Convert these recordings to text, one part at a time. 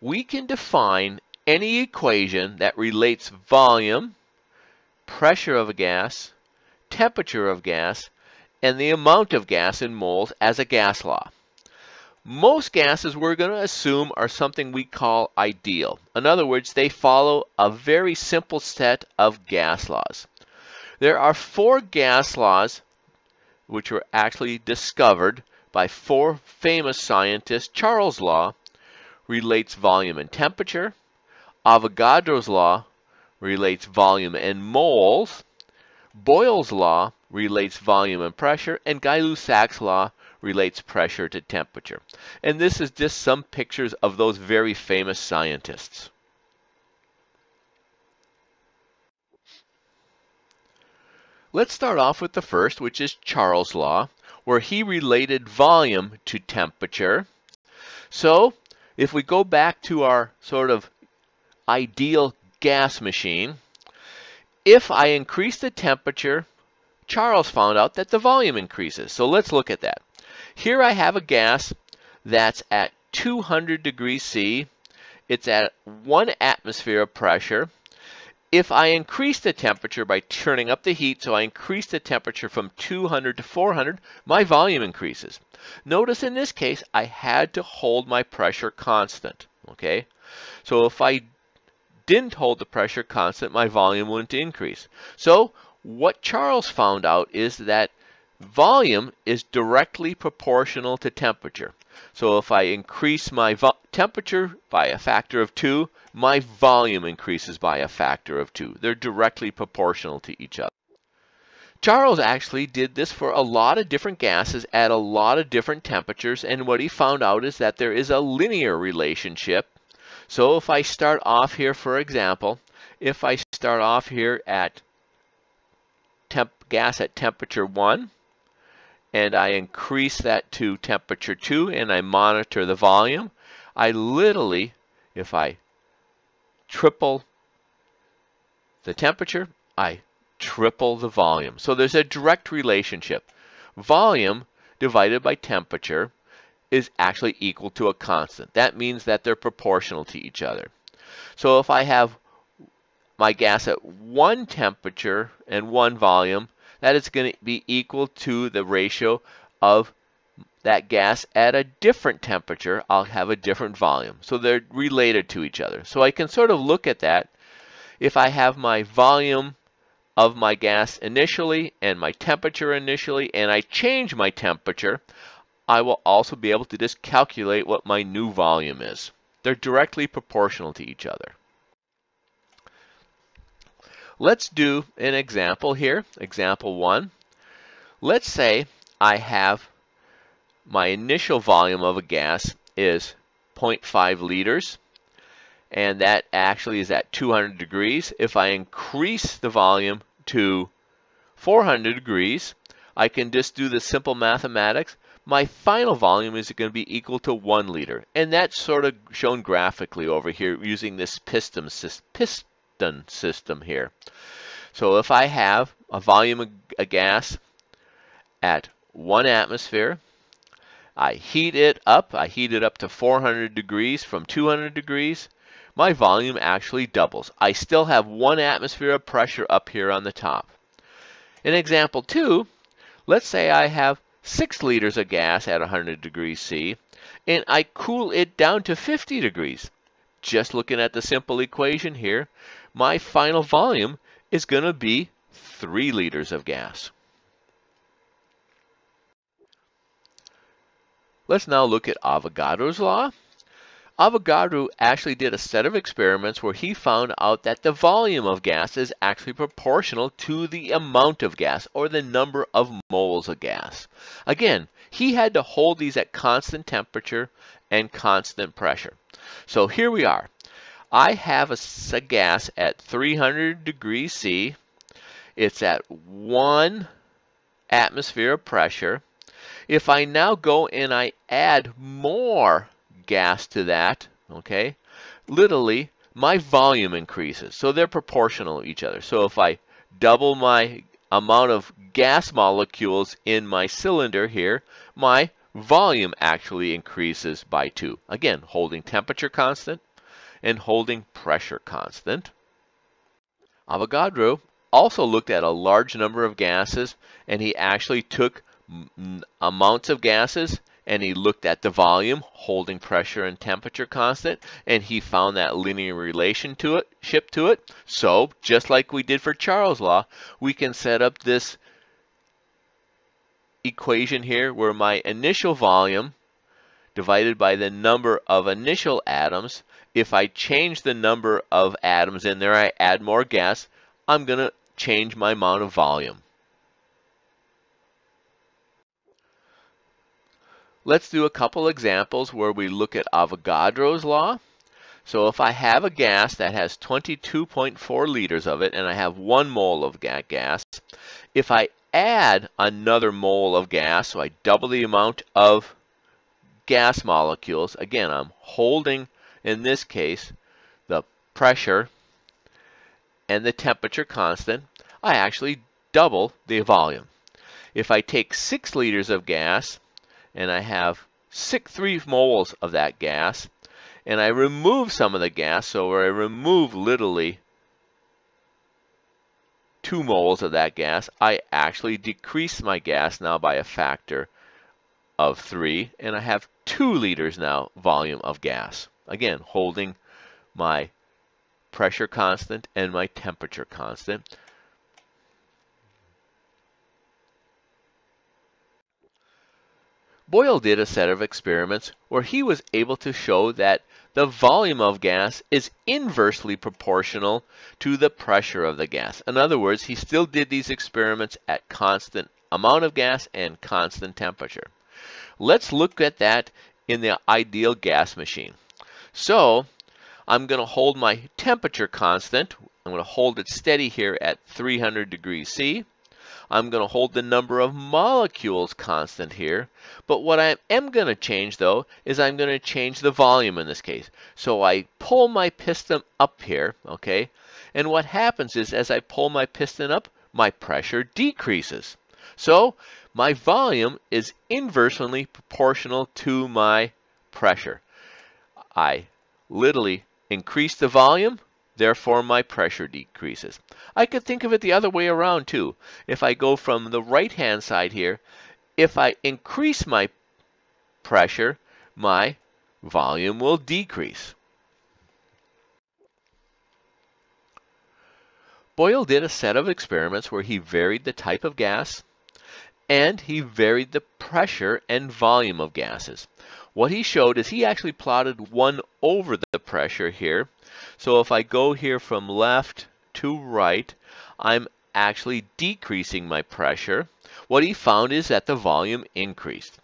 we can define any equation that relates volume, pressure of a gas, temperature of gas, and the amount of gas in moles as a gas law. Most gases we're going to assume are something we call ideal. In other words, they follow a very simple set of gas laws. There are four gas laws which were actually discovered by four famous scientists, Charles Law, relates volume and temperature. Avogadro's law relates volume and moles. Boyle's law relates volume and pressure, and gay lussacs law relates pressure to temperature. And this is just some pictures of those very famous scientists. Let's start off with the first, which is Charles' law, where he related volume to temperature. So if we go back to our sort of ideal gas machine, if I increase the temperature, Charles found out that the volume increases. So let's look at that. Here I have a gas that's at 200 degrees C. It's at one atmosphere of pressure. If I increase the temperature by turning up the heat, so I increase the temperature from 200 to 400, my volume increases. Notice in this case, I had to hold my pressure constant, okay? So if I didn't hold the pressure constant, my volume wouldn't increase. So what Charles found out is that volume is directly proportional to temperature. So if I increase my temperature by a factor of 2, my volume increases by a factor of 2. They're directly proportional to each other. Charles actually did this for a lot of different gases at a lot of different temperatures and what he found out is that there is a linear relationship. So if I start off here for example, if I start off here at gas at temperature 1, and I increase that to temperature 2 and I monitor the volume, I literally, if I triple the temperature, I triple the volume. So there's a direct relationship. Volume divided by temperature is actually equal to a constant. That means that they're proportional to each other. So if I have my gas at one temperature and one volume, that is going to be equal to the ratio of that gas at a different temperature, I'll have a different volume. So they're related to each other. So I can sort of look at that. If I have my volume of my gas initially and my temperature initially, and I change my temperature, I will also be able to just calculate what my new volume is. They're directly proportional to each other. Let's do an example here, example one. Let's say I have my initial volume of a gas is 0.5 liters and that actually is at 200 degrees. If I increase the volume to 400 degrees, I can just do the simple mathematics. My final volume is going to be equal to 1 liter. And that's sort of shown graphically over here using this piston, pist, system here. So if I have a volume of a gas at one atmosphere, I heat it up, I heat it up to 400 degrees from 200 degrees, my volume actually doubles. I still have one atmosphere of pressure up here on the top. In example two, let's say I have six liters of gas at 100 degrees C, and I cool it down to 50 degrees. Just looking at the simple equation here, my final volume is going to be 3 liters of gas. Let's now look at Avogadro's law. Avogadro actually did a set of experiments where he found out that the volume of gas is actually proportional to the amount of gas or the number of moles of gas. Again, he had to hold these at constant temperature and constant pressure. So here we are. I have a, a gas at 300 degrees C. It's at one atmosphere of pressure. If I now go and I add more gas to that, okay, literally my volume increases. So they're proportional to each other. So if I double my amount of gas molecules in my cylinder here, my volume actually increases by 2. Again, holding temperature constant, and holding pressure constant. Avogadro also looked at a large number of gases and he actually took amounts of gases and he looked at the volume, holding pressure and temperature constant, and he found that linear relation to it, ship to it. So just like we did for Charles' law, we can set up this equation here where my initial volume divided by the number of initial atoms if I change the number of atoms in there, I add more gas, I'm going to change my amount of volume. Let's do a couple examples where we look at Avogadro's law. So if I have a gas that has 22.4 liters of it and I have one mole of gas, if I add another mole of gas, so I double the amount of gas molecules, again, I'm holding in this case, the pressure and the temperature constant, I actually double the volume. If I take 6 liters of gas and I have six, 3 moles of that gas and I remove some of the gas, so I remove literally 2 moles of that gas, I actually decrease my gas now by a factor of 3 and I have 2 liters now volume of gas. Again, holding my pressure constant and my temperature constant. Boyle did a set of experiments where he was able to show that the volume of gas is inversely proportional to the pressure of the gas. In other words, he still did these experiments at constant amount of gas and constant temperature. Let's look at that in the ideal gas machine. So I'm going to hold my temperature constant. I'm going to hold it steady here at 300 degrees C. I'm going to hold the number of molecules constant here. But what I am going to change, though, is I'm going to change the volume in this case. So I pull my piston up here, okay? And what happens is as I pull my piston up, my pressure decreases. So my volume is inversely proportional to my pressure. I literally increase the volume, therefore my pressure decreases. I could think of it the other way around too. If I go from the right hand side here, if I increase my pressure, my volume will decrease. Boyle did a set of experiments where he varied the type of gas, and he varied the pressure and volume of gases. What he showed is he actually plotted 1 over the pressure here. So if I go here from left to right, I'm actually decreasing my pressure. What he found is that the volume increased.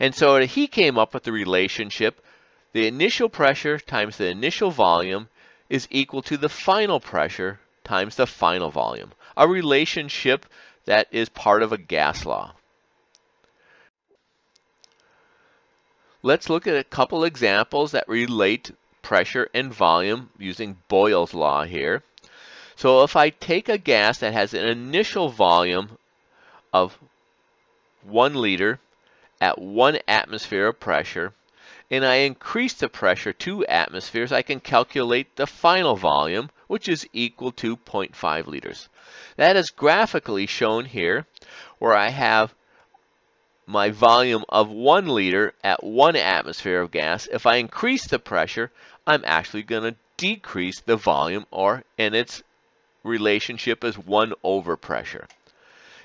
And so he came up with the relationship, the initial pressure times the initial volume is equal to the final pressure times the final volume. A relationship that is part of a gas law. Let's look at a couple examples that relate pressure and volume using Boyle's law here. So if I take a gas that has an initial volume of 1 liter at 1 atmosphere of pressure, and I increase the pressure 2 atmospheres, I can calculate the final volume, which is equal to 0.5 liters. That is graphically shown here where I have my volume of one liter at one atmosphere of gas. If I increase the pressure, I'm actually going to decrease the volume or and its relationship is one over pressure.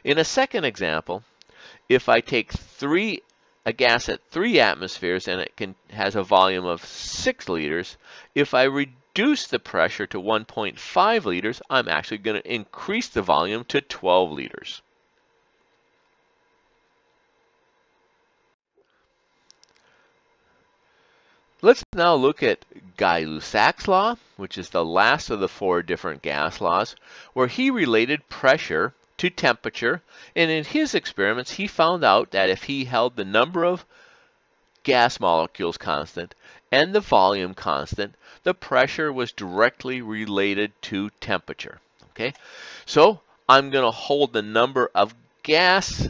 In a second example, if I take three a gas at three atmospheres and it can has a volume of six liters, if I reduce reduce the pressure to 1.5 liters, I'm actually going to increase the volume to 12 liters. Let's now look at Guy-Lussac's law, which is the last of the four different gas laws, where he related pressure to temperature. And in his experiments, he found out that if he held the number of gas molecules constant and the volume constant, the pressure was directly related to temperature. Okay, so I'm going to hold the number of gas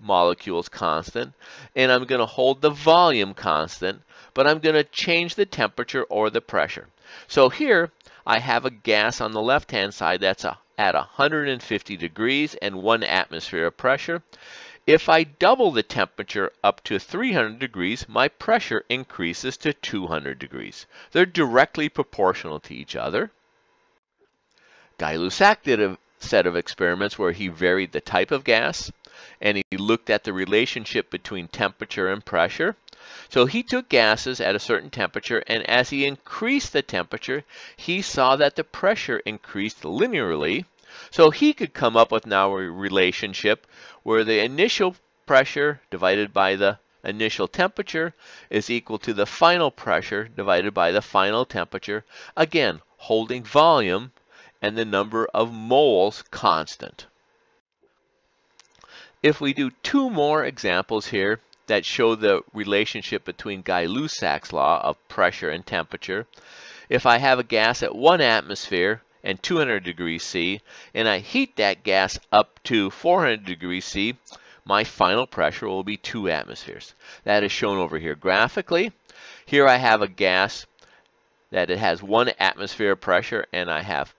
molecules constant, and I'm going to hold the volume constant, but I'm going to change the temperature or the pressure. So here, I have a gas on the left-hand side that's a, at 150 degrees and 1 atmosphere of pressure. If I double the temperature up to 300 degrees, my pressure increases to 200 degrees. They're directly proportional to each other. Guy-Lussac did a set of experiments where he varied the type of gas and he looked at the relationship between temperature and pressure. So he took gases at a certain temperature and as he increased the temperature, he saw that the pressure increased linearly so he could come up with now a relationship where the initial pressure divided by the initial temperature is equal to the final pressure divided by the final temperature, again holding volume and the number of moles constant. If we do two more examples here that show the relationship between Guy-Lussac's law of pressure and temperature, if I have a gas at one atmosphere, and 200 degrees C, and I heat that gas up to 400 degrees C, my final pressure will be 2 atmospheres. That is shown over here graphically. Here I have a gas that it has 1 atmosphere of pressure and I have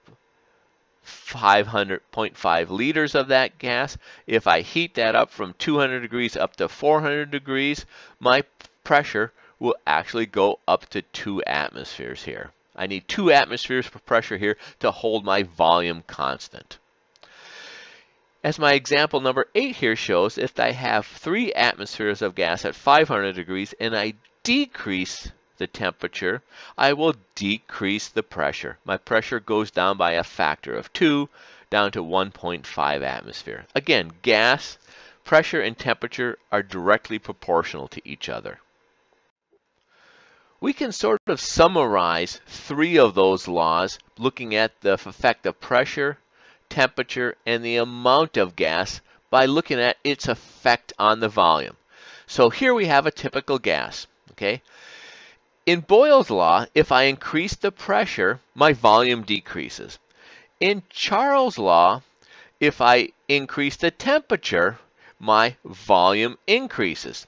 500.5 liters of that gas. If I heat that up from 200 degrees up to 400 degrees, my pressure will actually go up to 2 atmospheres here. I need two atmospheres of pressure here to hold my volume constant. As my example number eight here shows, if I have three atmospheres of gas at 500 degrees and I decrease the temperature, I will decrease the pressure. My pressure goes down by a factor of two, down to 1.5 atmosphere. Again, gas, pressure, and temperature are directly proportional to each other. We can sort of summarize three of those laws looking at the effect of pressure, temperature, and the amount of gas by looking at its effect on the volume. So here we have a typical gas, okay? In Boyle's law, if I increase the pressure, my volume decreases. In Charles' law, if I increase the temperature, my volume increases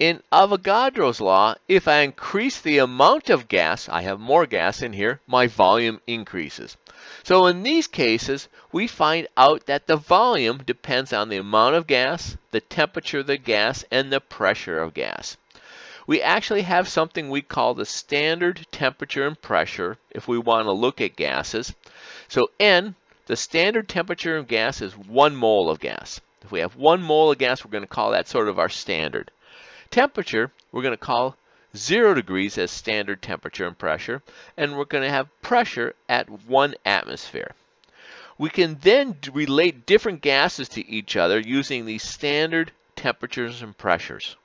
in Avogadro's law, if I increase the amount of gas, I have more gas in here, my volume increases. So in these cases, we find out that the volume depends on the amount of gas, the temperature of the gas, and the pressure of gas. We actually have something we call the standard temperature and pressure if we want to look at gases. So N, the standard temperature of gas is one mole of gas. If we have one mole of gas, we're going to call that sort of our standard. Temperature, we're going to call 0 degrees as standard temperature and pressure, and we're going to have pressure at 1 atmosphere. We can then relate different gases to each other using these standard temperatures and pressures.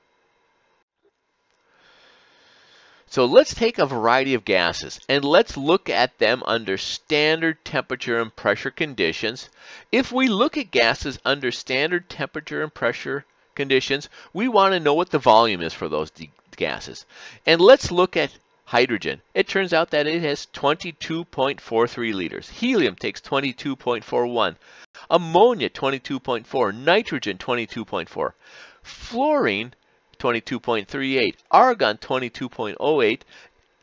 So let's take a variety of gases and let's look at them under standard temperature and pressure conditions. If we look at gases under standard temperature and pressure conditions, we want to know what the volume is for those gases. And let's look at hydrogen. It turns out that it has 22.43 liters. Helium takes 22.41. Ammonia 22.4. Nitrogen 22.4. Fluorine 22.38. Argon 22.08.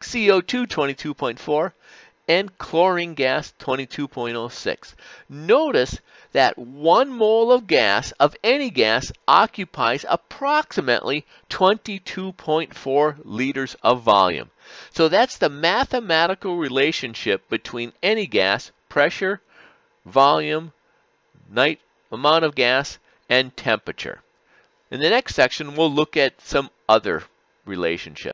CO2 22.4 and chlorine gas 22.06. Notice that one mole of gas, of any gas, occupies approximately 22.4 liters of volume. So that's the mathematical relationship between any gas, pressure, volume, night, amount of gas, and temperature. In the next section, we'll look at some other relationships.